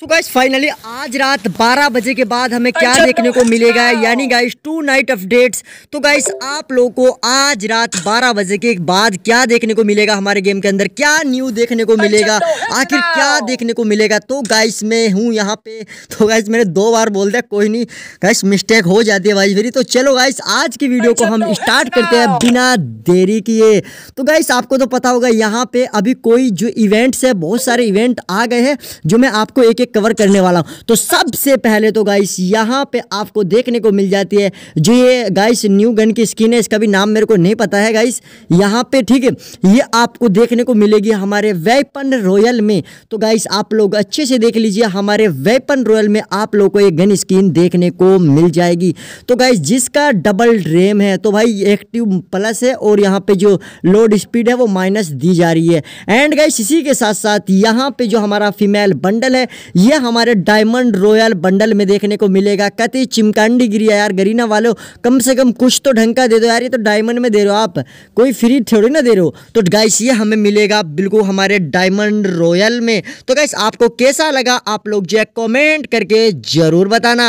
तो guys finally आज रात 12 बजे के बाद हमें क्या अच्छा। देखने को मिलेगा यानी गाइस टू नाइट अपडेट्स तो गाइस आप लोगों को आज रात 12 बजे के बाद क्या देखने को मिलेगा हमारे गेम के अंदर क्या न्यू देखने को मिलेगा अच्छा, तो आखिर क्या देखने को मिलेगा तो गाइस मैं हूँ यहाँ पे तो गाइस मैंने दो बार बोल दिया कोई नहीं गाइस मिस्टेक हो जाती है भाई मेरी तो चलो गाइस आज की वीडियो को अच्छा, हम स्टार्ट तो करते हैं बिना देरी किए तो गाइस आपको तो पता होगा यहाँ पे अभी कोई जो इवेंट्स है बहुत सारे इवेंट आ गए हैं जो मैं आपको एक एक कवर करने वाला हूँ तो सबसे पहले तो गाइस यहाँ पे आपको देखने को मिल जाती है जो ये गाइस न्यू गन की स्किन है इसका भी नाम मेरे को नहीं पता है गाइस यहाँ पे ठीक है ये आपको देखने को मिलेगी हमारे वेपन रॉयल में तो गाइस आप लोग अच्छे से देख लीजिए हमारे वेपन रॉयल में आप लोग को ये गन स्किन देखने को मिल जाएगी तो गाइस जिसका डबल रेम है तो भाई एक्टिव प्लस है और यहाँ पे जो लोड स्पीड है वो माइनस दी जा रही है एंड गाइस इसी के साथ साथ यहाँ पे जो हमारा फीमेल बंडल है ये हमारे डायमंड रॉयल बंडल में देखने को मिलेगा कति चिमकांडी गिरी यार गरीना वालों कम से कम कुछ तो ढंग का दे दो यार ये तो डायमंड में दे रहे हो आप कोई फ्री थोड़ी ना दे रहे हो तो गाइस ये हमें मिलेगा बिल्कुल हमारे डायमंड रॉयल में तो गाइस आपको कैसा लगा आप लोग जो कमेंट करके जरूर बताना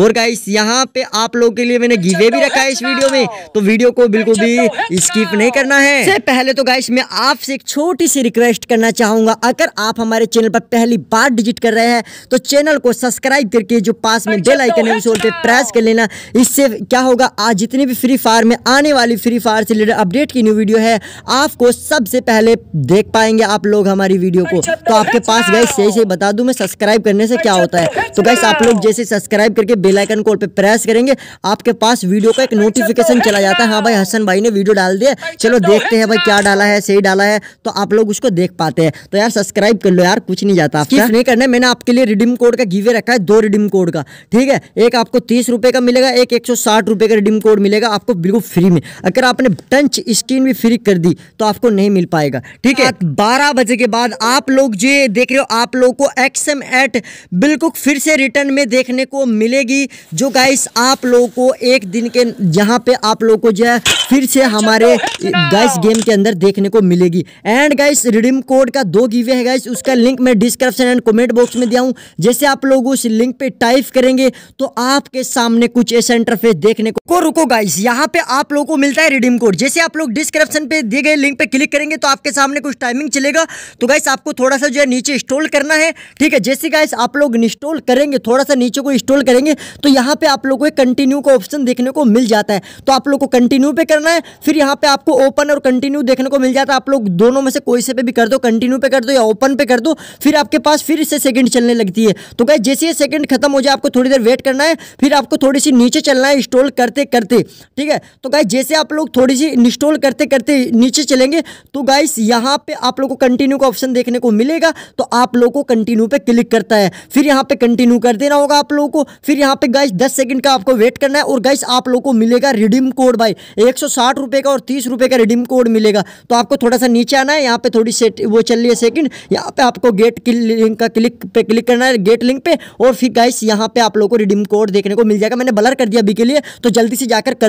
और गाइस यहाँ पे आप लोग के लिए मैंने गिवे भी रखा है इस वीडियो में तो वीडियो को बिल्कुल भी स्किप नहीं करना है पहले तो गाइस मैं आपसे एक छोटी सी रिक्वेस्ट करना चाहूंगा अगर आप हमारे चैनल पर पहली बार डिजिट कर रहे हैं हैं तो चैनल को सब्सक्राइब करके जो पास में बेल आइकन तो है उसे पे प्रेस अच्छा कर लेना इससे क्या होगा आज जितनी भी फ्री फायर में आने वाली फ्री फायर से रिलेटेड अपडेट की न्यू वीडियो है आपको सबसे पहले देख पाएंगे आप लोग हमारी वीडियो को तो, तो आपके पास गैस सही सही बता दूँ मैं सब्सक्राइब करने से क्या होता तो है तो गैस आप अच्छा लोग जैसे सब्सक्राइब करके बेलाइकन कॉल पर प्रेस करेंगे आपके पास वीडियो का एक नोटिफिकेशन चला अच्छा जाता है हाँ भाई हसन भाई ने वीडियो डाल दिया चलो देखते हैं भाई क्या डाला है सही डाला है तो आप लोग उसको देख पाते हैं तो यार सब्सक्राइब कर लो यार कुछ नहीं जाता नहीं करना मैंने आप आपके लिए रिडीम कोड का गिवे रखा है दो रिडीम कोड का ठीक है एक आपको तीस रुपए का मिलेगा एक एक सौ साठ रुपये का रिडीम कोड मिलेगा आपको बिल्कुल फ्री में अगर आपने टच स्क्रीन भी फ्री कर दी तो आपको नहीं मिल पाएगा ठीक है हाँ। बारह बजे के बाद आप लोग जो देख रहे हो आप लोग को एक्स एम एट बिल्कुल फिर से रिटर्न में देखने को मिलेगी जो गाइस आप लोगों को एक दिन के यहाँ पे आप लोगों को जो है फिर से हमारे गाइस गेम के अंदर देखने को मिलेगी एंड गाइस रिडीम कोड का दो गिवे है गाइस उसका लिंक मैं डिस्क्रिप्शन एंड कमेंट बॉक्स में दिया हूँ जैसे आप लोग उस लिंक पे टाइप करेंगे तो आपके सामने कुछ ऐसा इंटरफेस देखने को, रुको गाइस यहाँ पे आप लोगों को मिलता है रिडीम कोड जैसे आप लोग डिस्क्रिप्शन पे दिए गए लिंक पे क्लिक करेंगे तो आपके सामने कुछ टाइमिंग चलेगा तो गाइस आपको थोड़ा सा जो है नीचे इंस्टॉल करना है ठीक है जैसे गाइस आप लोग इंस्टॉल करेंगे थोड़ा सा नीचे को इंस्टॉल करेंगे तो यहाँ पे आप लोग को कंटिन्यू का ऑप्शन देखने को मिल जाता है तो आप लोग को कंटिन्यू पे करना है फिर यहाँ पे आपको ओपन और कंटिन्यू देखने को मिल जाता है आप लोग दोनों में से कोई से भी कर दो कंटिन्यू पे कर दो या ओपन पे कर दो फिर आपके पास फिर इससे सेकेंड चलने लगती है तो गाइज जैसे ये सेकंड खत्म हो जाए आपको थोड़ी देर वेट करना है फिर आपको थोड़ी सी नीचे चलना है इंस्टॉल करते करते ठीक है तो गाइज जैसे आप लोग थोड़ी सी इंस्टॉल करते करते नीचे चलेंगे तो गाइस यहाँ पे आप लोग को कंटिन्यू का ऑप्शन देखने को मिलेगा तो आप लोग को कंटिन्यू पर क्लिक करता है फिर यहाँ पे कंटिन्यू कर देना होगा आप लोगों को फिर यहाँ पे गाइस दस सेकंड का आपको वेट करना है और गाइस आप लोग को मिलेगा रिडीम कोड भाई एक का और तीस का रिडीम कोड मिलेगा तो आपको थोड़ा सा नीचे आना है यहाँ पे थोड़ी सेट वो चल रही है सेकंड यहाँ पे आपको गेट लिंक का क्लिक पे पे क्लिक करना है गेट लिंक पे और फिर गाइस यहाँ पे आप लोगों को रिडीम कोड देखने को मिल जाएगा मैंने ब्लर कर दिया अभी के लिए तो जल्दी से जाकर